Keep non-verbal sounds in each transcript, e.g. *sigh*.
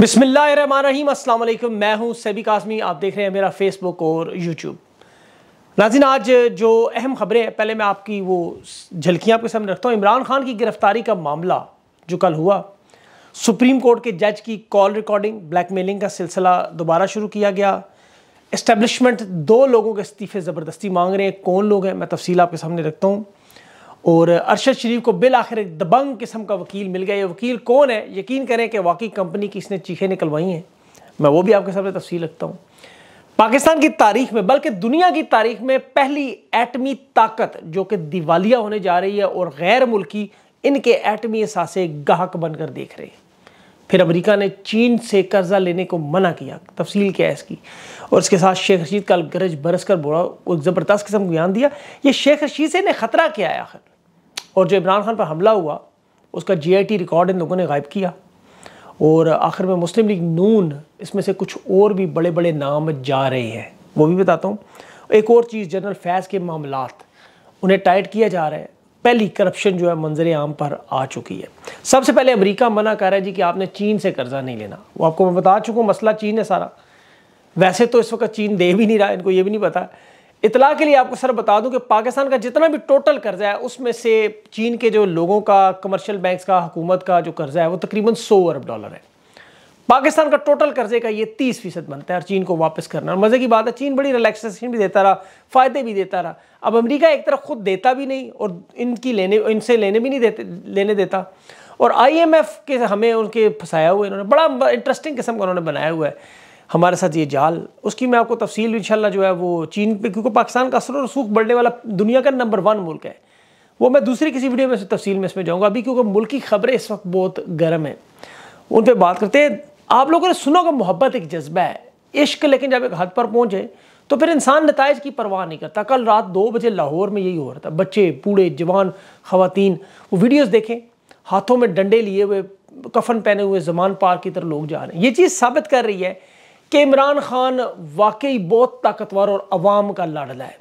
बिसमीम अल्लाम मैं हूं सैबी कासमी आप देख रहे हैं मेरा फेसबुक और यूट्यूब नाजिन आज जो अहम खबरें हैं पहले मैं आपकी वो झलकियाँ आपके सामने रखता हूँ इमरान खान की गिरफ्तारी का मामला जो कल हुआ सुप्रीम कोर्ट के जज की कॉल रिकॉर्डिंग ब्लैकमेलिंग का सिलसिला दोबारा शुरू किया गया इस्टेब्लिशमेंट दो लोगों के इस्तीफे ज़बरदस्ती मांग रहे हैं कौन लोग हैं मैं तफसील आपके सामने रखता हूँ और अरशद शरीफ को बिल आखिर एक दबंग किस्म का वकील मिल गया ये वकील कौन है यकीन करें कि वाकई कंपनी की इसने चीखें निकलवाई हैं मैं वो भी आपके सामने तफसील रखता हूँ पाकिस्तान की तारीख में बल्कि दुनिया की तारीख में पहली एटमी ताकत जो कि दिवालिया होने जा रही है और गैर मुल्की इनके एटमी सासे गाहक बनकर देख रहे हैं फिर अमेरिका ने चीन से कर्जा लेने को मना किया तफसील क्या है इसकी और इसके साथ शेख रशीद का गरज बरस कर बोला ज़बरदस्त किस्म को बयान दिया ये शेख रशीद से इन्हें ख़तरा क्या है आखिर और जो इमरान खान पर हमला हुआ उसका टी रिकॉर्ड इन लोगों ने गायब किया और आखिर में मुस्लिम लीग नून इसमें से कुछ और भी बड़े बड़े नाम जा रहे हैं वो भी बताता हूँ एक और चीज़ जनरल फैज़ के मामला उन्हें टाइट किया जा रहा है पहली करप्शन जो है मंजर आम पर आ चुकी है सबसे पहले अमेरिका मना कर रहा है जी कि आपने चीन से कर्ज़ा नहीं लेना वो आपको मैं बता चुका हूँ मसला चीन है सारा वैसे तो इस वक्त चीन दे भी नहीं रहा इनको ये भी नहीं पता इतला के लिए आपको सर बता दूं कि पाकिस्तान का जितना भी टोटल कर्जा है उसमें से चीन के जो लोगों का कमर्शियल बैंक्स का हुकूमत का जो कर्जा है वो तकरीबन सौ अरब डॉलर है पाकिस्तान का टोटल कर्जे का ये तीस फीसद बनता है और चीन को वापस करना और मज़े की बात है चीन बड़ी रिलैक्सेशन भी देता रहा फ़ायदे भी देता रहा अब अमरीका एक तरफ खुद देता भी नहीं और इनकी लेने इनसे लेने भी नहीं देते लेने देता और आई के हमें उनके फंसाया हुआ इन्होंने बड़ा इंटरेस्टिंग किस्म का उन्होंने बनाया हुआ है हमारे साथ ये जाल उसकी मैं आपको तफसील इन जो है वो चीन पे क्योंकि पाकिस्तान का असर और सूख बढ़ने वाला दुनिया का नंबर वन मुल्क है वो मैं दूसरी किसी वीडियो में तफसील में इसमें जाऊँगा अभी क्योंकि मुल्क की खबरें इस वक्त बहुत गर्म हैं उन पर बात करते हैं आप लोगों ने सुनो कि मोहब्बत एक जज्बा है इश्क लेकिन जब एक हद पर पहुँचे तो फिर इंसान नतज की परवाह नहीं करता कल रात दो बजे लाहौर में यही हो रहा था बच्चे बूढ़े जवान खातन वो वीडियोज़ देखें हाथों में डंडे लिए हुए कफन पहने हुए जमान पार की तरह लोग जा रहे हैं ये चीज़ साबित कर रही है कि इमरान खान वाकई बहुत ताकतवर और अवाम का लाडला है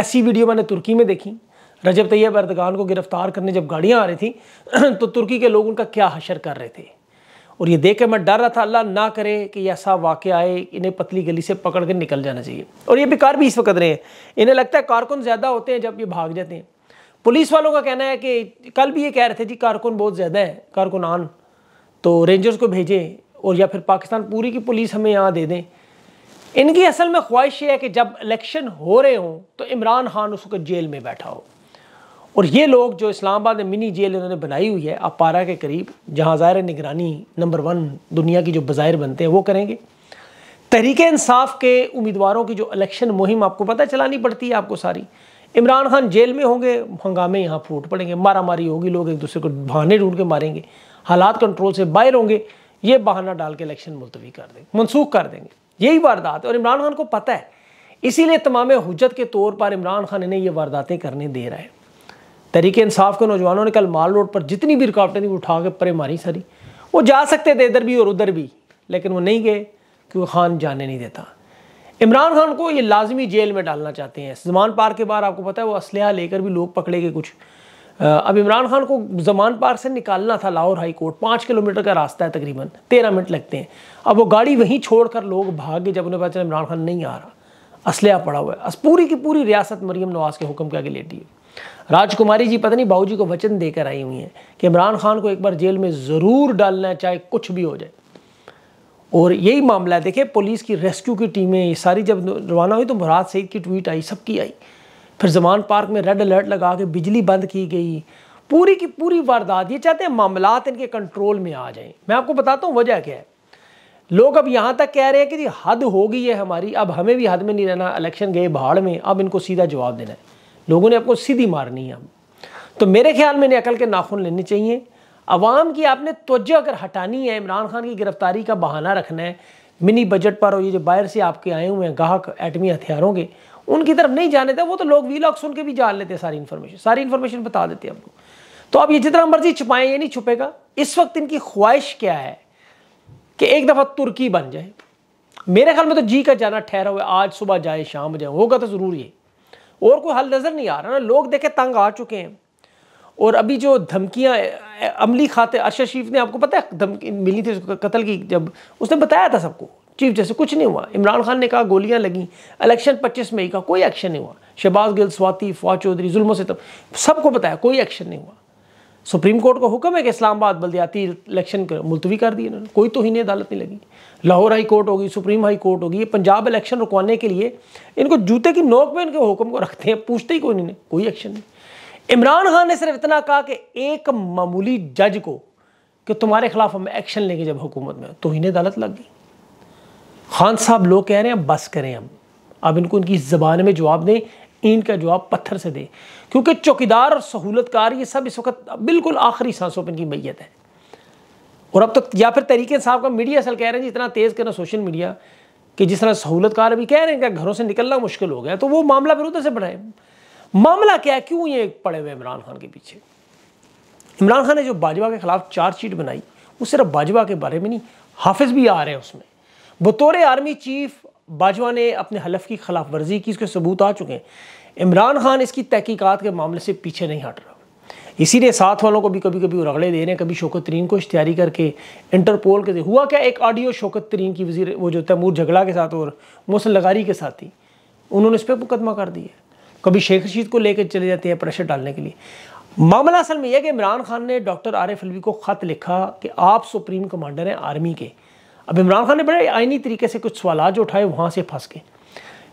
ऐसी वीडियो मैंने तुर्की में देखी रजब तैयब अर्दगान को गिरफ्तार करने जब गाड़ियाँ आ रही थी *clears throat* तो तुर्की के लोग उनका क्या हशर कर रहे थे और ये देख के मैं डर रहा था अल्लाह ना करे कि ऐसा वाक़ आए इन्हें पतली गली से पकड़ के निकल जाना चाहिए और ये बेकार भी इस वक्त रहे हैं इन्हें लगता है कारकुन ज़्यादा होते हैं जब ये भाग जाते हैं पुलिस वालों का कहना है कि कल भी ये कह रहे थे जी कारकुन बहुत ज़्यादा है कारकुनान तो रेंजर्स को भेजें और या फिर पाकिस्तान पूरी की पुलिस हमें यहाँ दे दें इनकी असल में ख्वाहिश ये है कि जब इलेक्शन हो रहे हों तो इमरान खान उसको जेल में बैठा हो और ये लोग जो इस्लामाबाद में मिनी जेल इन्होंने बनाई हुई है अपारा के करीब जहाँ ज़ाहिर निगरानी नंबर वन दुनिया की जो बाज़ाहिर बनते हैं वो करेंगे तहरीक इंसाफ के उम्मीदवारों की जो इलेक्शन मुहिम आपको पता चलानी पड़ती है आपको सारी इमरान खान जेल में होंगे हंगामे यहाँ फूट पड़ेंगे मारा मारी होगी लोग एक दूसरे को बहाने ढूंढ के मारेंगे हालात कंट्रोल से बाहर होंगे ये बहाना डाल के इलेक्शन मुलतवी कर देंगे मनसूख कर देंगे यही वारदात है और इमरान खान को पता है इसीलिए तमाम हजत के तौर पर इमरान खान इन्हें ये वारदातें करने दे रहा है तरीके इंसाफ के नौजवानों ने कल माल रोड पर जितनी भी रुकावटें थी वो उठा के परे मारी सारी वो जा सकते थे इधर भी और उधर भी लेकिन वो नहीं गए क्योंकि खान जाने नहीं देता इमरान खान को ये लाजमी जेल में डालना चाहते हैं जमान पार के बाहर आपको पता है वो असलह लेकर भी लोग पकड़े गए कुछ अब इमरान खान को जमान पार से निकालना था लाहौर हाई कोर्ट पाँच किलोमीटर का रास्ता है तकरीबन तेरह मिनट लगते हैं अब वो गाड़ी वहीं छोड़कर लोग भाग गए जब उन्हें पता चला इमरान खान नहीं आ रहा असलह पड़ा हुआ है पूरी की पूरी रियासत मरियम नवाज के हुक्म के आगे लेटी है राजकुमारी जी पता नहीं बाबूजी को वचन देकर आई हुई हैं कि इमरान खान को एक बार जेल में ज़रूर डालना है चाहे कुछ भी हो जाए और यही मामला है देखिए पुलिस की रेस्क्यू की टीमें सारी जब रवाना हुई तो मुराद सईद की ट्वीट आई सबकी आई फिर जमान पार्क में रेड अलर्ट लगा के बिजली बंद की गई पूरी की पूरी वारदात ये चाहते हैं मामला इनके कंट्रोल में आ जाएं मैं आपको बताता हूँ वजह क्या है लोग अब यहाँ तक कह रहे हैं कि जी हद हो गई है हमारी अब हमें भी हद में नहीं रहना इलेक्शन गए भाड़ में अब इनको सीधा जवाब देना है लोगों ने आपको सीधी मारनी है अब तो मेरे ख्याल में अकल के नाखून लेने चाहिए अवाम की आपने तोजह अगर हटानी है इमरान खान की गिरफ्तारी का बहाना रखना है मिनी बजट पर और ये जो बाहर से आपके आए हुए हैं गाहक एटमी हथियारों के उनकी तरफ नहीं जाने देते वो तो लोग वीलॉग सुन के भी जान लेते हैं सारी इन्फॉर्मेशन सारी इन्फॉर्मेशन बता देते हैं आपको तो आप ये जितना मर्जी छुपाएं ये नहीं छुपेगा इस वक्त इनकी ख्वाहिश क्या है कि एक दफ़ा तुर्की बन जाए मेरे ख्याल में तो जी का जाना ठहरा हुआ आज सुबह जाए शाम जाए होगा तो ज़रूर ये और कोई हल नज़र नहीं आ रहा ना लोग देखे तंग आ चुके हैं और अभी जो धमकियाँ अमली खाते अरशद शरीफ ने आपको पता है धमकी मिली थी उसको कत्ल की जब उसने बताया था सबको चीफ जस्टिस कुछ नहीं हुआ इमरान खान ने कहा गोलियां लगी इलेक्शन 25 मई का कोई एक्शन नहीं हुआ शहबाज गिल स्वाति फवाद चौधरी जुल्म तब तो सबको बताया कोई एक्शन नहीं हुआ सुप्रीम कोर्ट का हुक्म है कि इस्लामाबाद बल्दियाती इलेक्शन मुलतवी कर दिए इन्होंने कोई तो ही नहीं अदालत नहीं लगी लाहौर हाई कोर्ट होगी सुप्रीम हाई कोर्ट होगी ये पंजाब इलेक्शन रुकवाने के लिए इनको जूते की नोक में इनके हुक्म को रखते हैं पूछते ही कोई नहीं कोई एक्शन नहीं इमरान खान ने सिर्फ इतना कहा कि एक मामूली जज को कि तुम्हारे खिलाफ हम एक्शन लेंगे जब हुकूमत में तो इन्हें अदालत लग गई खान साहब लोग कह रहे हैं बस करें हम अब इनको इनकी ज़बान में जवाब दें इनका का जवाब पत्थर से दें क्योंकि चौकीदार और सहूलतकार ये सब इस वक्त बिल्कुल आखिरी सांसों पर इनकी मैयत है और अब तक तो या फिर तरीके साहब का मीडिया असल कह रहे हैं जी इतना तेज़ करना सोशल मीडिया कि जिस तरह सहूलतकार अभी कह रहे हैं कि घरों से निकलना मुश्किल हो गया तो वो मामला फिर उधर से बढ़ाए मामला क्या है क्यों ये पड़े हुए इमरान खान के पीछे इमरान खान ने जो बाजवा के खिलाफ चार्जशीट बनाई वो सिर्फ बाजवा के बारे में नहीं हाफिज भी आ रहे हैं उसमें बतौर आर्मी चीफ बाजवा ने अपने हलफ की खिलाफ वर्जी की इसके सबूत आ चुके हैं इमरान खान इसकी तहकीकात के मामले से पीछे नहीं हट रहा इसीलिए साथ वालों को भी कभी कभी रगड़े दे रहे हैं कभी शोकत तरीन को इश्तारी करके इंटरपोल के हुआ क्या एक ऑडियो शोकत तरीन की वजीर वो जो तैमूर झगड़ा के साथ और मोहसिन लगारी के साथ ही उन्होंने इस पर मुकदमा कर दिया कभी शेख रशीद को लेकर चले जाते हैं प्रेशर डालने के लिए मामला असल में यह कि इमरान खान ने डॉक्टर एफ अलवी को ख़त लिखा कि आप सुप्रीम कमांडर हैं आर्मी के अब इमरान खान ने बड़े आइनी तरीके से कुछ सवाल जो उठाए वहाँ से फंस गए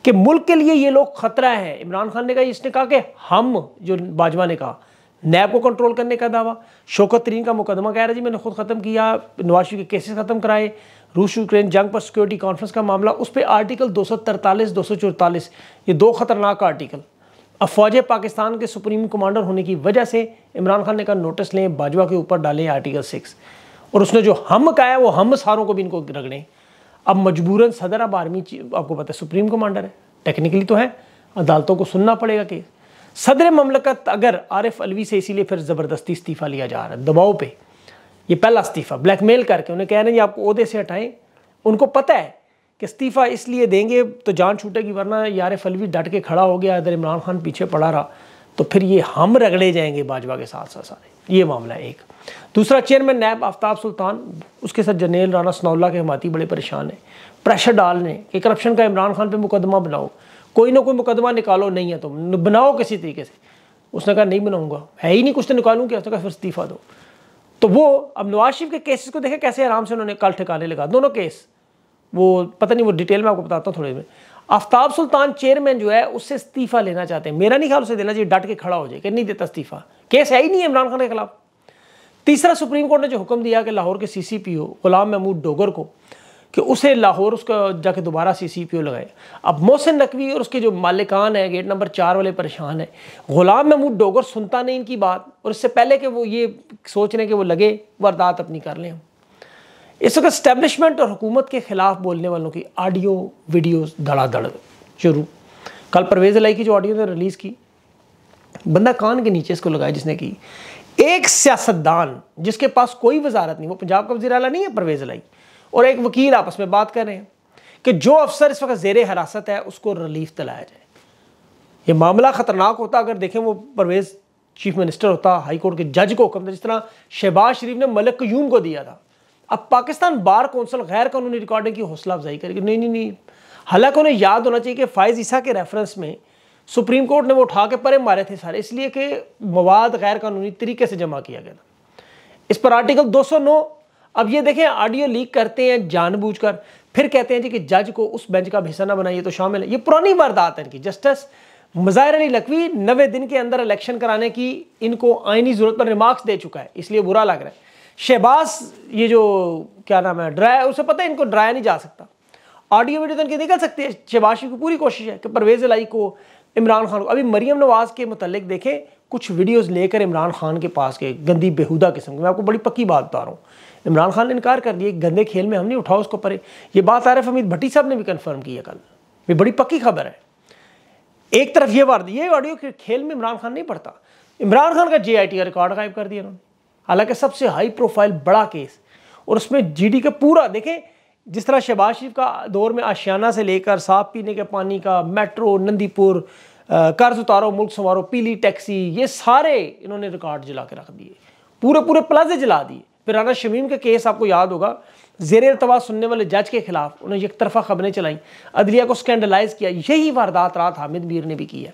कि मुल्क के लिए ये लोग ख़तरा है इमरान खान ने कहा इसने कहा कि हम जो बाजवा ने कहा नैब को कंट्रोल करने का दावा शोकत तरीन का मुकदमा कह रहा जी मैंने खुद ख़त्म किया नवाशी के केसेस ख़त्म कराए रूस यूक्रेन जंग पर सिक्योरिटी कॉन्फ्रेंस का मामला उस पर आर्टिकल दो सौ तरतालीस दो सौ चौतालीस ये दो ख़तरनाक आर्टिकल अफवाज पाकिस्तान के सुप्रीम कमांडर होने की वजह से इमरान खान ने कहा नोटिस लें बाजवा के ऊपर डालें आर्टिकल सिक्स और उसने जो हम कहा है वो हम सारों को भी इनको रगड़े अब मजबूरन सदर अब आर्मी आपको पता है सुप्रीम कमांडर है टेक्निकली तो है अदालतों को सुनना पड़ेगा कि सदर ममलकत अगर आरिफ अलवी से इसीलिए फिर ज़बरदस्ती इस्तीफ़ा लिया जा रहा है दबाव पे ये पहला इस्तीफ़ा ब्लैकमेल करके उन्हें कह रहे हैं आपको अहदे से हटाएं उनको पता है कि इस्तीफ़ा इसलिए देंगे तो जान छूटेगी वरना यार अलवी डट के खड़ा हो गया इधर इमरान खान पीछे पड़ा रहा तो फिर ये हम रगड़े जाएंगे बाजवा के साथ साथ सारे ये मामला एक दूसरा चेयरमैन नैब आफ्ताब सुल्तान उसके साथ जनेल राना सनौला के हमाती बड़े परेशान हैं प्रेशर डालने कि करप्शन का इमरान खान पर मुकदमा बनाओ कोई ना कोई मुकदमा निकालो नहीं है तुम तो, बनाओ किसी तरीके से उसने कहा नहीं बनाऊंगा है ही नहीं कुछ तो निकालूँ क्या उसने कहा फिर इस्तीफ़ा दो तो वो अब नवाज शरीफ के केसेस को देखें कैसे आराम से उन्होंने कल ठिकाने लगा दोनों केस वो पता नहीं वो डिटेल में आपको बताता हूँ थोड़ी देर में आफ्ताब सुल्तान चेयरमैन जो है उससे इस्तीफा लेना चाहते हैं मेरा नहीं ख्याल उसे देना चाहिए डट के खड़ा हो जाए कि नहीं देता इस्तीफा केस है ही नहीं इमरान खान के खिलाफ तीसरा सुप्रीम कोर्ट ने जो हुक्म दिया कि लाहौर के सीसीपीओ गुलाम महमूद डोगर को कि उसे लाहौर उसका जाके दोबारा सी सी पी ओ लगाए अब मोहसिन नकवी और उसके जो मालिकान है गेट नंबर चार वाले परेशान है गुलाम महमूद डोगर सुनता नहीं इनकी बात और इससे पहले कि वो ये सोच रहे हैं कि वो लगे वारदात अपनी कर लें इस वक्त स्टैब्लिशमेंट और हुकूमत के ख़िलाफ़ बोलने वालों की ऑडियो वीडियोस धड़ाधड़ शुरू कल परवेज़ लाई की जो ऑडियो ने रिलीज़ की बंदा कान के नीचे इसको लगाया जिसने की एक सियासतदान जिसके पास कोई वजारत नहीं वो पंजाब का वजी अला नहीं है परवेज़ लाई और एक वकील आपस में बात कर रहे हैं कि जो अफसर इस वक्त जेर हिरासत है उसको रिलीफ दिलाया जाए ये मामला ख़तरनाक होता अगर देखें वो परवेज़ चीफ मिनिस्टर होता हाई कोर्ट के जज को हुक्म जिस तरह शहबाज शरीफ ने मलक यूम को दिया था अब पाकिस्तान बार कौंसल गैर कानूनी रिकॉर्डिंग की हौसला अफजाई करेगी नहीं नहीं नहीं हालांकि उन्हें याद होना चाहिए कि फ़ायज़ ईसा के रेफरेंस में सुप्रीम कोर्ट ने वो उठा के परे मारे थे सारे इसलिए कि मवाद गैर कानूनी तरीके से जमा किया गया था इस पर आर्टिकल 209 अब ये देखें ऑडियो लीक करते हैं जानबूझकर फिर कहते हैं जी कि जज को उस बेंच का हिस्सा ना बनाइए तो शामिल है ये पुरानी वारदात है इनकी जस्टिस मज़ाहिर अली लकवी नवे दिन के अंदर इलेक्शन कराने की इनको आइनी ज़रूरत पर रिमार्क्स दे चुका है इसलिए बुरा लग रहा है शहबाज ये जो क्या नाम है ड्राया उसे पता है इनको ड्राया नहीं जा सकता ऑडियो वीडियो तो इनकी निकल सकती है शहबाज की पूरी कोशिश है कि परवेज़ लाई को इमरान खान को अभी मरीम नवाज़ के मतलब देखें कुछ वीडियोस लेकर इमरान खान के पास गए गंदी बेहुदा किस्म की मैं आपको बड़ी पक्की बात बता रहा हूँ इमरान खान ने इनकार कर दिया गंदे खेल में हम नहीं उठाओ उसको परे ये बात आरफ हमीद भट्टी साहब ने भी कन्फर्म किया कल ये बड़ी पक्की खबर है एक तरफ ये बात ये ऑडियो खेल में इमरान खान नहीं पढ़ता इमरान खान का जे आई टी का रिकॉर्ड गायब कर दिया उन्होंने हालांकि सबसे हाई प्रोफाइल बड़ा केस और उसमें जीडी का पूरा देखें जिस तरह शहबाज शरीफ का दौर में आशियाना से लेकर साफ पीने के पानी का मेट्रो नंदीपुर कर्ज उतारो मुल्क संवारो पीली टैक्सी ये सारे इन्होंने रिकॉर्ड जला के रख दिए पूरे पूरे प्लाजे जला दिए पिराना शमीम का के केस आपको याद होगा जेर अरतवा सुनने वाले जज के खिलाफ उन्होंने एक तरफा खबरें चलाईं अदलिया को स्कैंडलाइज किया यही वारदात रात हामिद मीर ने भी की है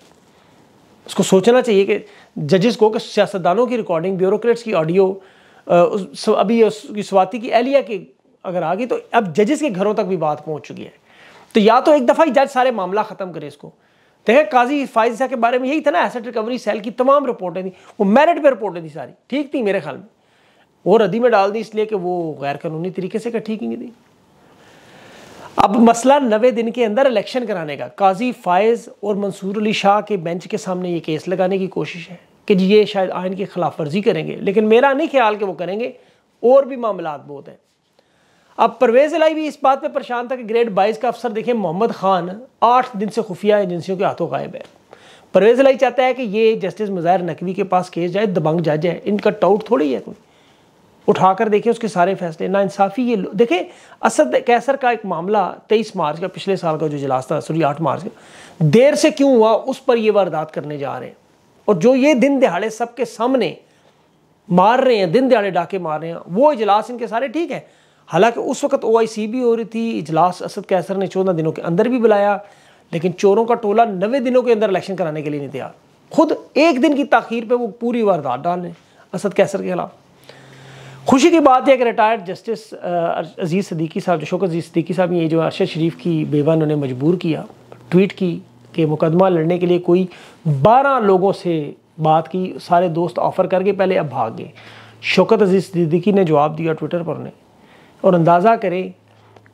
उसको सोचना चाहिए कि जजेस को कि सियासतदानों की रिकॉर्डिंग ब्यूरोक्रेट्स की ऑडियो उस अभी स्वाति की एहलिया की अगर आ गई तो अब जजेस के घरों तक भी बात पहुंच चुकी है तो या तो एक दफ़ा ही जज सारे मामला ख़त्म करे इसको देखे काजी फाइज के बारे में यही था ना एसेट रिकवरी सेल की तमाम रिपोर्टें थी वो मेरिट पे रिपोर्टें थी सारी ठीक थी मेरे ख्याल में वो रदी में डाल दी इसलिए कि वो गैर कानूनी तरीके से ठीक नहीं थी अब मसला नवे दिन के अंदर इलेक्शन कराने का काजी फायज़ और मंसूर अली शाह के बेंच के सामने ये केस लगाने की कोशिश है कि जी ये शायद आइन की खिलाफ वर्जी करेंगे लेकिन मेरा नहीं ख्याल कि वो करेंगे और भी मामला बहुत हैं अब परवेज़ अलाई भी इस बात पर परेशान था कि ग्रेड बाईस का अफसर देखें मोहम्मद खान आठ दिन से खुफिया एजेंसियों के हाथों गायब है परवेज़ अलाई चाहता है कि ये जस्टिस मुजाहिर नकवी के पास केस जाए दबंग जा जाए इनका टाउट थोड़ी है कोई उठाकर देखें उसके सारे फैसले ना इंसाफ़ी ये देखें असद कैसर का एक मामला तेईस मार्च का पिछले साल का जो इजलास था सॉरी आठ मार्च का देर से क्यों हुआ उस पर ये वारदात करने जा रहे हैं और जो ये दिन दिहाड़े सबके सामने मार रहे हैं दिन दिहाड़े डाके मार रहे हैं वो इजलास इनके सारे ठीक हैं हालांकि उस वक्त ओ आई सी भी हो रही थी इजलास असद कैसर ने चौदह दिनों के अंदर भी बुलाया लेकिन चोरों का टोला नवे दिनों के अंदर इलेक्शन कराने के लिए नहीं तैयार खुद एक दिन की तखीर पर वो पूरी वारदात डाल रहे असद कैसर के खिलाफ खुशी की बात है कि रिटायर्ड जस्टिस अजीज़ सदीकी साहब जो शोकत अजीज़ सदीकी साहब ने ये जो अरशद शरीफ की बेवा उन्होंने मजबूर किया ट्वीट की कि मुकदमा लड़ने के लिए कोई बारह लोगों से बात की सारे दोस्त ऑफ़र करके पहले अब भाग गए शोकत अजीज़ सदीक़ी ने जवाब दिया ट्विटर पर उन्हें और अंदाज़ा करें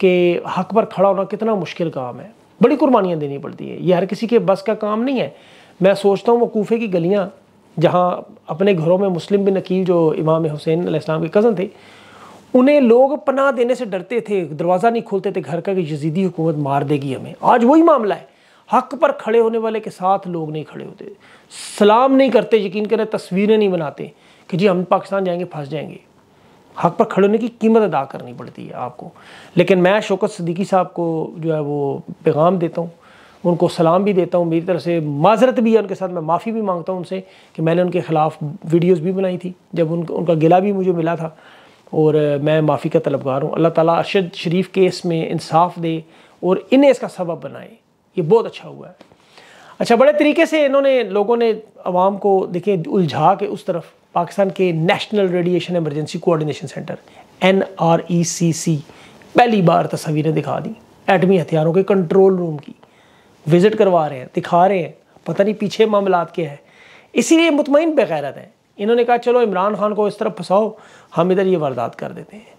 कि हक पर खड़ा होना कितना मुश्किल काम है बड़ी कुर्बानियाँ देनी पड़ती हैं ये हर किसी के बस का काम नहीं है मैं सोचता हूँ वो कूफे की गलियाँ जहाँ अपने घरों में मुस्लिम बिन अकील जो इमाम हुसैन अलैहिस्सलाम के कज़न थे उन्हें लोग पनाह देने से डरते थे दरवाज़ा नहीं खोलते थे घर का कि यजीदी हुकूमत मार देगी हमें आज वही मामला है हक पर खड़े होने वाले के साथ लोग नहीं खड़े होते सलाम नहीं करते यकीन करें तस्वीरें नहीं बनाते कि जी हम पाकिस्तान जाएंगे फंस जाएंगे हक पर खड़े होने की कीमत अदा करनी पड़ती है आपको लेकिन मैं शौकत सदीकी साहब को जो है वो पैगाम देता हूँ उनको सलाम भी देता हूँ मेरी तरफ से माजरत भी है उनके साथ मैं माफ़ी भी मांगता हूँ उनसे कि मैंने उनके ख़िलाफ़ वीडियोज़ भी बनाई थी जब उन उनका गिला भी मुझे मिला था और मैं माफ़ी का तलबगार हूँ अल्लाह ताली अरशद शरीफ केस में इंसाफ दे और इन्हें इसका सबब बनाए ये बहुत अच्छा हुआ है अच्छा बड़े तरीके से इन्होंने लोगों ने आवाम को देखे उलझा के उस तरफ पाकिस्तान के national radiation emergency coordination centre N R E C C पहली बार तस्वीरें दिखा दी एटमी हथियारों के कंट्रोल रूम की विज़िट करवा रहे हैं दिखा रहे हैं पता नहीं पीछे मामला के हैं इसीलिए मुतमिन बैरत हैं इन्होंने कहा चलो इमरान खान को इस तरफ फंसाओ हम इधर ये वारदात कर देते हैं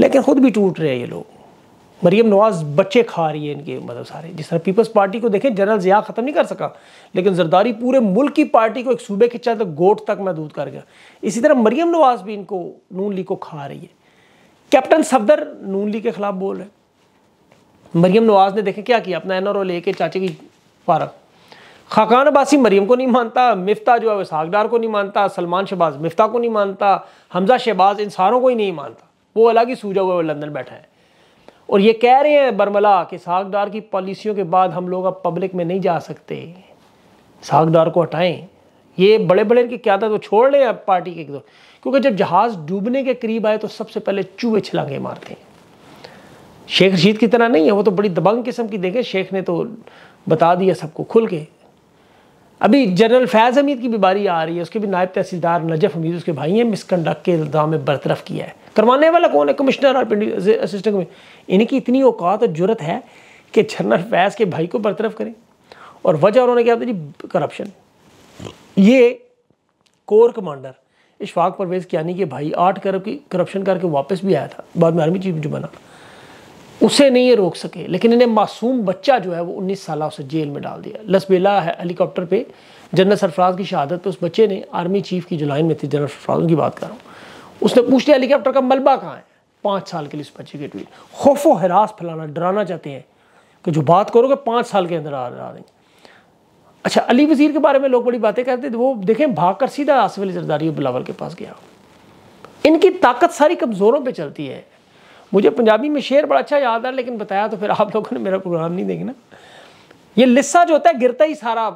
लेकिन ख़ुद भी टूट रहे हैं ये लोग मरीम नवाज़ बच्चे खा रही है इनके मतलब सारे जिस तरह पीपल्स पार्टी को देखें जनरल ज़िया ख़त्म नहीं कर सका लेकिन जरदारी पूरे मुल्क की पार्टी को एक सूबे के चाहे तो गोट तक महदूद कर गया इसी तरह मरीम नवाज़ भी इनको नून लीग को खा रही है कैप्टन सफदर नून लीग के ख़िलाफ़ बोल रहे हैं मरियम नवाज ने देखें क्या किया अपना ओ लेके चाचे की पारक खाकान अबासी मरियम को नहीं मानता मिफ्ता जो है वसाकडार को नहीं मानता सलमान शहबाज मिफ्ता को नहीं मानता हमजा शहबाज इन सारों को ही नहीं मानता वो अलग ही सूझा हुआ है लंदन बैठा है और ये कह रहे हैं बर्मला कि सागडार की पॉलिसियों के बाद हम लोग अब पब्लिक में नहीं जा सकते सागडार को हटाएं ये बड़े बड़े इनके क्या था तो छोड़ लें अब पार्टी के क्योंकि जब जहाज़ डूबने के करीब आए तो सबसे पहले चूहे छलांगे मारते हैं शेख रशीद की तरह नहीं है वो तो बड़ी दबंग किस्म की देखें शेख ने तो बता दिया सबको खुल के अभी जनरल फैज़ हमीद की बीमारी आ रही है उसके भी नायब तहसीलदार नजफ हमीद उसके भाई हैं मिसकंडक्ट के इल्ज़ाम में बरतरफ किया है करवाने वाला कौन है कमिश्नर और असिस्टेंट कमिश्नर इनकी इतनी औकात और जरूरत है कि जनरल फैज़ के भाई को बरतरफ करें और वजह उन्होंने क्या जी करप्शन ये कोर कमांडर इशफाक परवेज़ कियानी के भाई आठ करप की करप्शन करके वापस भी आया था बाद में आर्मी चीफ जो बना उसे नहीं ये रोक सके लेकिन इन्हें मासूम बच्चा जो है वो उन्नीस साल उसे जेल में डाल दिया लसबेला हेलीकॉप्टर पे जनरल सरफराज की शहादत पे उस बच्चे ने आर्मी चीफ की जो लाइन में थी जनरल सरफराज की बात कर रहा हूँ उसने पूछ लिया हेलीकॉप्टर का मलबा कहाँ है पाँच साल के लिए उस बच्चे की ट्वीट खौफो हरास फैलाना डराना चाहते हैं कि जो बात करोगे पाँच साल के अंदर आ देंगे अच्छा अली वजीर के बारे में लोग बड़ी बातें करते थे वो देखें भाग कर सीधा आसफ अली जरदारी बिलावल के पास गया इनकी ताकत सारी कमज़ोरों पर चलती है मुझे पंजाबी में शेर बड़ा अच्छा याद है लेकिन बताया तो फिर आप लोगों ने मेरा प्रोग्राम नहीं देखना ये लिस्सा जो होता है गिरता ही सारा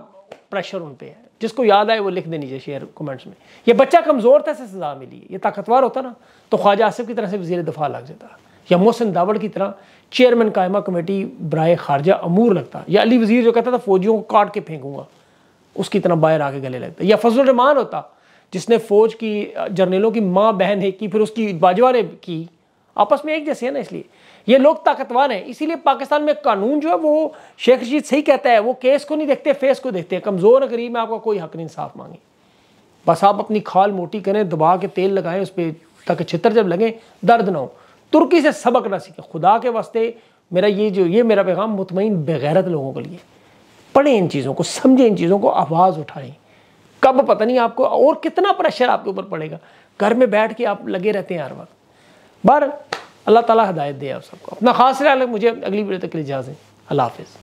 प्रेशर उन पर है जिसको याद आए वो लिख देनी चाहिए शेयर कमेंट्स में ये बच्चा कमज़ोर था इसे सजा मिली ये ताकतवर होता ना तो ख्वाजा आसिफ की तरह से वजी दफा लग जाता या मोहसिन दावड़ की तरह चेयरमैन कायमा कमेटी बरए खारजा अमूर लगता या अली वजीर जो कहता था फौजियों को काट के फेंकूंगा उसकी तरह बाहर आके गले लगता या फजल रमान होता जिसने फौज की जर्नलों की माँ बहन है की फिर उसकी बाजवा ने की आपस में एक जैसे है ना इसलिए ये लोग ताकतवर हैं इसीलिए पाकिस्तान में कानून जो है वो शेख रशीद सही कहता है वो केस को नहीं देखते फेस को देखते हैं कमज़ोर गरीब में आपका कोई हक नहीं इंसाफ मांगे बस आप अपनी खाल मोटी करें दबा के तेल लगाएं उस पर ताकि छितर जब लगें दर्द ना हो तुर्की से सबक ना सीखें खुदा के वास्ते मेरा ये जो ये मेरा पैगाम मुतमिन बेगैरत लोगों के लिए पढ़ें इन चीज़ों को समझें इन चीज़ों को आवाज़ उठाएं कब पता नहीं आपको और कितना प्रेशर आपके ऊपर पड़ेगा घर में बैठ के आप लगे रहते हैं हर वक्त बहर अल्लाह ताला हदायत दे आप सबको अपना खास ख्याल मुझे अगली वीडियो तक के लिए इजाज़ें अल्लाह हाफिज़